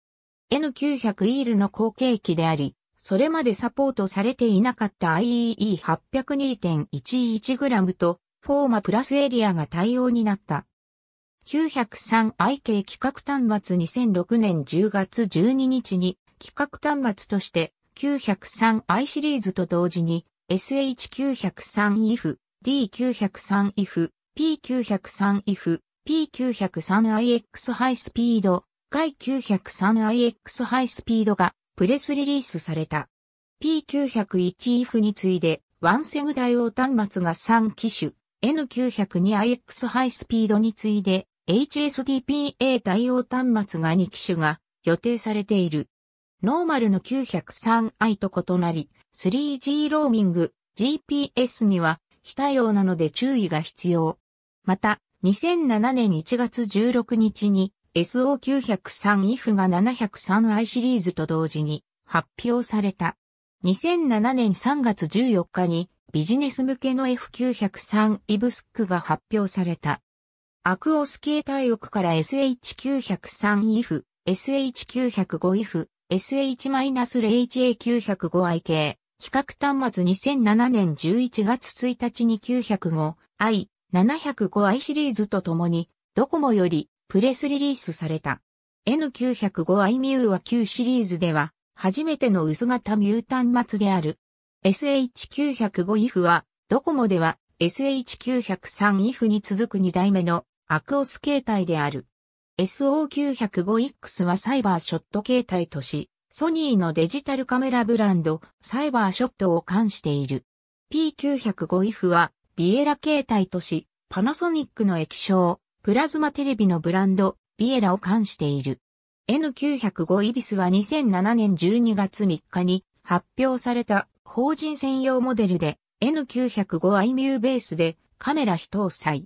N900 イールの後継機であり、それまでサポートされていなかった IEE802.11g とフォーマプラスエリアが対応になった。903i 系規格端末2006年10月12日に企画端末として 903i シリーズと同時に SH903IF、D903IF、P903IF、P903IX ハイスピード、外 903IX ハイスピードがプレスリリースされた。P901IF に次いで、ワンセグ対応端末が3機種、N902IX ハイスピードに次いで、HSDPA 対応端末が2機種が予定されている。ノーマルの 903i と異なり、3G ローミング GPS には非対応なので注意が必要。また、2007年1月16日に SO903 IF が 703i シリーズと同時に発表された。2007年3月14日にビジネス向けの F903 イブスックが発表された。アクオス系対翼から SH903 IF、SH905 IF、SH-0HA905 IK、比較端末2007年11月1日に 905i、705i シリーズとともに、ドコモよりプレスリリースされた。N905i ミューは旧シリーズでは、初めての薄型ミュー端末である。SH905 IF は、ドコモでは SH903 IF に続く2代目のアクオス形態である。SO905X はサイバーショット形態とし、ソニーのデジタルカメラブランド、サイバーショットを冠している。P905IF は、ビエラ形態とし、パナソニックの液晶、プラズマテレビのブランド、ビエラを冠している。N905 イビスは2007年12月3日に発表された法人専用モデルで N905IMU ベースでカメラ非搭載。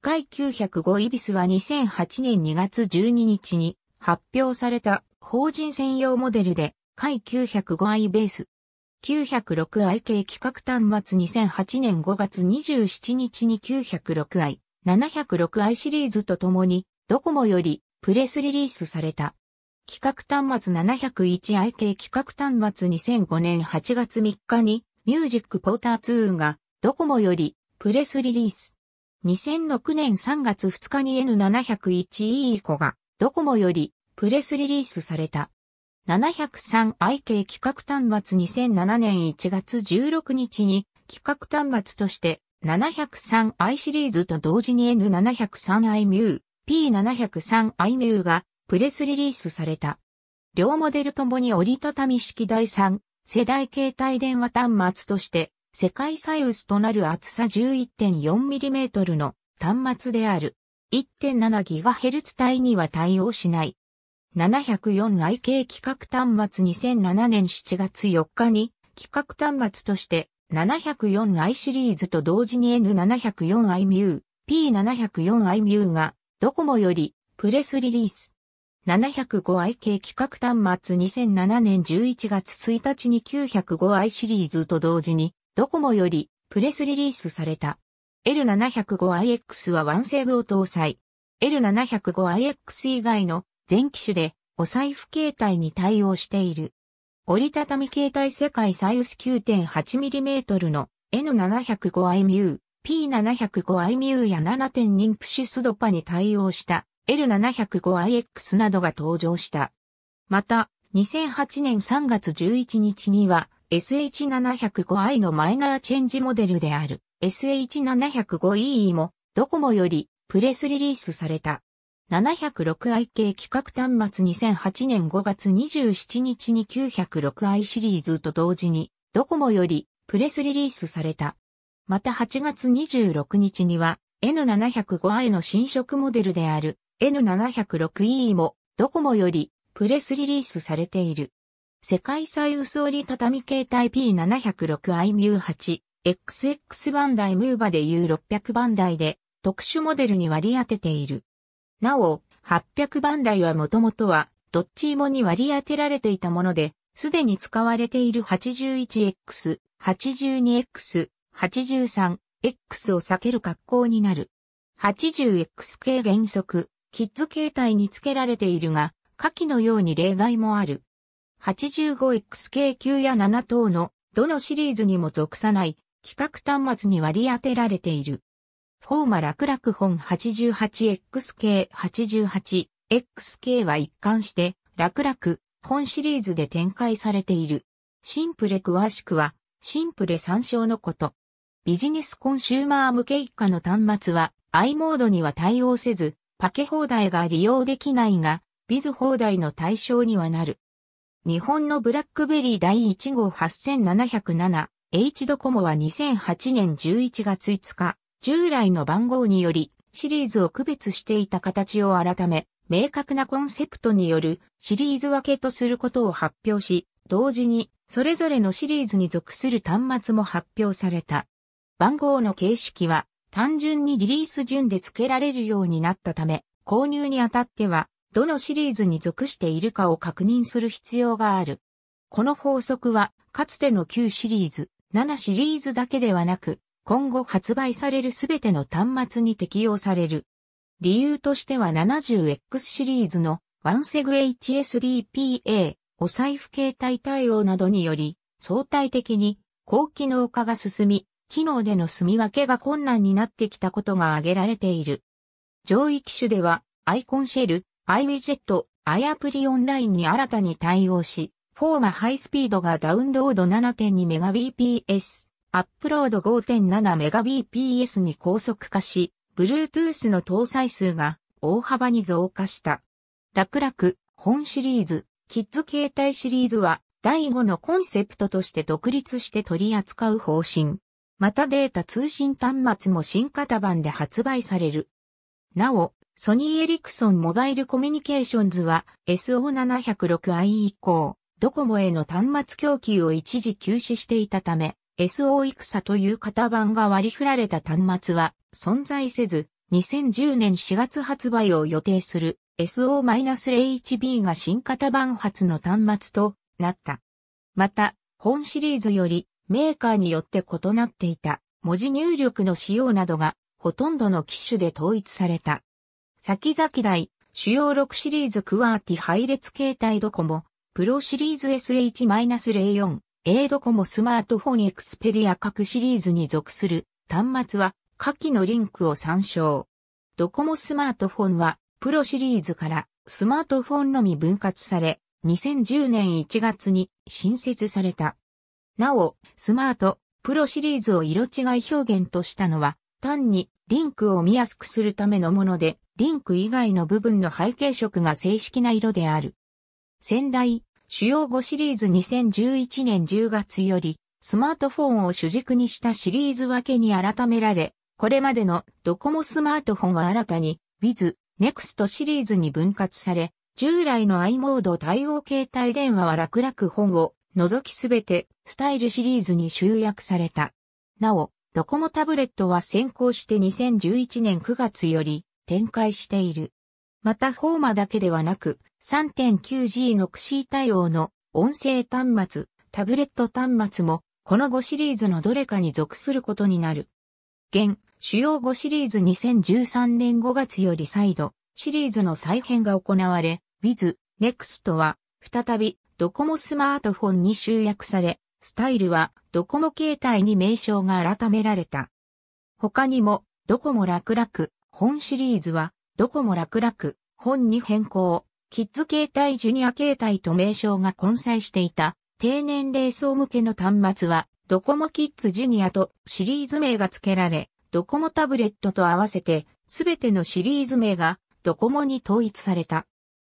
外905イビスは2008年2月12日に発表された法人専用モデルで、回 905i ベース。906i 系企画端末2008年5月27日に 906i、706i シリーズとともに、ドコモよりプレスリリースされた。企画端末 701i 系企画端末2005年8月3日に、ミュージックポーター2が、ドコモよりプレスリリース。2006年3月2日に N701E 以降が、ドコモよりプレスリリースされた。703IK 企画端末2007年1月16日に企画端末として 703i シリーズと同時に N703iMU、P703iMU がプレスリリースされた。両モデルともに折りたたみ式第3世代携帯電話端末として世界最薄となる厚さ 11.4mm の端末である。1.7GHz 帯には対応しない。704IK 企画端末2007年7月4日に企画端末として 704i シリーズと同時に N704iMU、P704iMU がドコモよりプレスリリース。705i k 企画端末2007年11月1日に 905i シリーズと同時にドコモよりプレスリリースされた。L705iX はワンセグを搭載。L705iX 以外の全機種でお財布形態に対応している。折りたたみ形態世界サ最薄 9.8mm の N705IMU、P705IMU や7.2プシュスドパに対応した L705IX などが登場した。また、2008年3月11日には SH705i のマイナーチェンジモデルである SH705e もドコモよりプレスリリースされた。706i 系企画端末2008年5月27日に 906i シリーズと同時にドコモよりプレスリリースされた。また8月26日には N705i の新色モデルである N706e もドコモよりプレスリリースされている。世界最薄折り畳携帯 P706i MU8XX 番台ムーバで U600 番台で特殊モデルに割り当てている。なお、800番台はもともとは、どっちもに割り当てられていたもので、すでに使われている 81X、82X、83X を避ける格好になる。80X 系原則、キッズ形態に付けられているが、下記のように例外もある。85X 系9や7等の、どのシリーズにも属さない、規格端末に割り当てられている。フォーマ楽楽本 88XK88、XK は一貫して楽楽本シリーズで展開されている。シンプレ詳しくは、シンプレ参照のこと。ビジネスコンシューマー向け一家の端末は i モードには対応せず、パケ放題が利用できないが、ビズ放題の対象にはなる。日本のブラックベリー第1号 8707H ドコモは2008年11月5日、従来の番号により、シリーズを区別していた形を改め、明確なコンセプトによるシリーズ分けとすることを発表し、同時に、それぞれのシリーズに属する端末も発表された。番号の形式は、単純にリリース順で付けられるようになったため、購入にあたっては、どのシリーズに属しているかを確認する必要がある。この法則は、かつての旧シリーズ、7シリーズだけではなく、今後発売されるすべての端末に適用される。理由としては 70X シリーズのワンセグ HSDPA、お財布携帯対応などにより、相対的に高機能化が進み、機能での住み分けが困難になってきたことが挙げられている。上位機種では、アイコンシェル、アイウィジェット、アイアプリオンラインに新たに対応し、フォーマハイスピードがダウンロード 7.2Mbps、アップロード 5.7Mbps に高速化し、Bluetooth の搭載数が大幅に増加した。楽々、本シリーズ、キッズ携帯シリーズは、第5のコンセプトとして独立して取り扱う方針。またデータ通信端末も新型版で発売される。なお、ソニーエリクソンモバイルコミュニケーションズは SO706i 以降、ドコモへの端末供給を一時休止していたため、SO いくという型番が割り振られた端末は存在せず、2010年4月発売を予定する s o a 1 b が新型版発の端末となった。また、本シリーズよりメーカーによって異なっていた文字入力の仕様などがほとんどの機種で統一された。先々代、主要6シリーズクワーティ配列形態ドコモ、プロシリーズ SH-04、A ドコモスマートフォンエクスペリア各シリーズに属する端末は下記のリンクを参照。ドコモスマートフォンはプロシリーズからスマートフォンのみ分割され、2010年1月に新設された。なお、スマート、プロシリーズを色違い表現としたのは、単にリンクを見やすくするためのもので、リンク以外の部分の背景色が正式な色である。仙台主要5シリーズ2011年10月より、スマートフォンを主軸にしたシリーズ分けに改められ、これまでのドコモスマートフォンは新たに、Wiz、Next シリーズに分割され、従来の i モード対応携帯電話は楽々本を除きすべてスタイルシリーズに集約された。なお、ドコモタブレットは先行して2011年9月より展開している。またフォーマだけではなく、3.9G の XC 対応の音声端末、タブレット端末も、この5シリーズのどれかに属することになる。現、主要5シリーズ2013年5月より再度、シリーズの再編が行われ、Wiz、Next は、再び、ドコモスマートフォンに集約され、スタイルは、ドコモ携帯に名称が改められた。他にも、ドコモ楽々、本シリーズは、ドコモ楽々、本に変更。キッズ携帯ジュニア携帯と名称が混在していた低年齢層向けの端末はドコモキッズジュニアとシリーズ名が付けられ、ドコモタブレットと合わせてすべてのシリーズ名がドコモに統一された。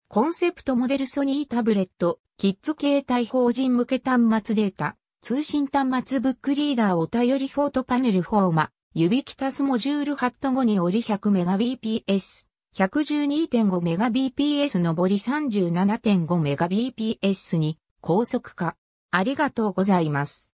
コンセプトモデルソニータブレット、キッズ携帯法人向け端末データ、通信端末ブックリーダーお便りフォートパネルフォーマ、指きたすモジュールハット後に折り 100Mbps。112.5Mbps 上り 37.5Mbps に高速化。ありがとうございます。